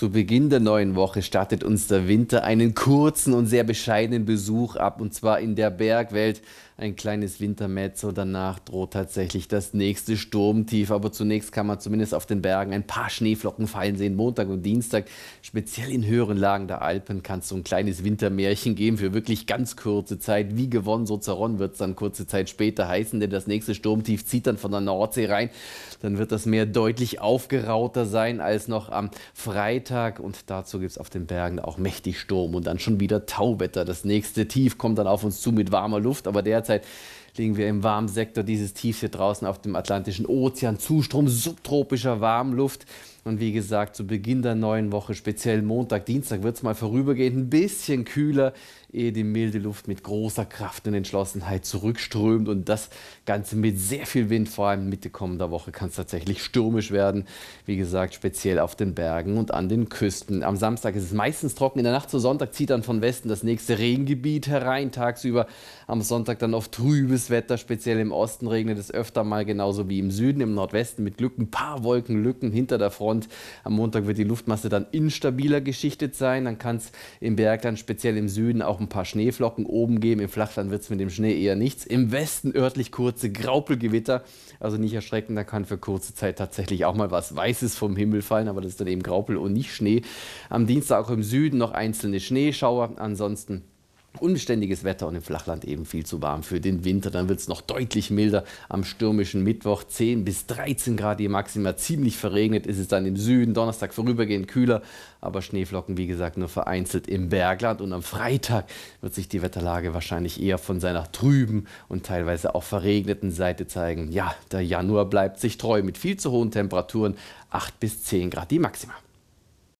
Zu Beginn der neuen Woche startet uns der Winter einen kurzen und sehr bescheidenen Besuch ab, und zwar in der Bergwelt. Ein kleines Wintermezzo, danach droht tatsächlich das nächste Sturmtief. Aber zunächst kann man zumindest auf den Bergen ein paar Schneeflocken fallen sehen. Montag und Dienstag, speziell in höheren Lagen der Alpen, kann es so ein kleines Wintermärchen geben für wirklich ganz kurze Zeit. Wie gewonnen, so zerronnen wird es dann kurze Zeit später heißen, denn das nächste Sturmtief zieht dann von der Nordsee rein. Dann wird das Meer deutlich aufgerauter sein als noch am Freitag. Mittag und dazu gibt es auf den Bergen auch mächtig Sturm und dann schon wieder Tauwetter. Das nächste Tief kommt dann auf uns zu mit warmer Luft, aber derzeit liegen wir im warmen Sektor dieses Tiefs hier draußen auf dem Atlantischen Ozean. Zustrom subtropischer Warmluft. Und wie gesagt, zu Beginn der neuen Woche, speziell Montag, Dienstag, wird es mal vorübergehend ein bisschen kühler, ehe die milde Luft mit großer Kraft und Entschlossenheit zurückströmt. Und das Ganze mit sehr viel Wind, vor allem Mitte kommender Woche, kann es tatsächlich stürmisch werden. Wie gesagt, speziell auf den Bergen und an den Küsten. Am Samstag ist es meistens trocken. In der Nacht zu Sonntag zieht dann von Westen das nächste Regengebiet herein. Tagsüber am Sonntag dann auf trübes dieses Wetter, speziell im Osten, regnet es öfter mal genauso wie im Süden, im Nordwesten mit Glück ein paar Wolkenlücken hinter der Front. Am Montag wird die Luftmasse dann instabiler geschichtet sein. Dann kann es im Bergland, speziell im Süden, auch ein paar Schneeflocken oben geben. Im Flachland wird es mit dem Schnee eher nichts. Im Westen örtlich kurze Graupelgewitter. Also nicht erschrecken, da kann für kurze Zeit tatsächlich auch mal was Weißes vom Himmel fallen, aber das ist dann eben Graupel und nicht Schnee. Am Dienstag auch im Süden noch einzelne Schneeschauer. Ansonsten unbeständiges Wetter und im Flachland eben viel zu warm für den Winter. Dann wird es noch deutlich milder am stürmischen Mittwoch. 10 bis 13 Grad je Maxima. Ziemlich verregnet ist es dann im Süden. Donnerstag vorübergehend kühler, aber Schneeflocken wie gesagt nur vereinzelt im Bergland. Und am Freitag wird sich die Wetterlage wahrscheinlich eher von seiner trüben und teilweise auch verregneten Seite zeigen. Ja, der Januar bleibt sich treu mit viel zu hohen Temperaturen. 8 bis 10 Grad die Maxima.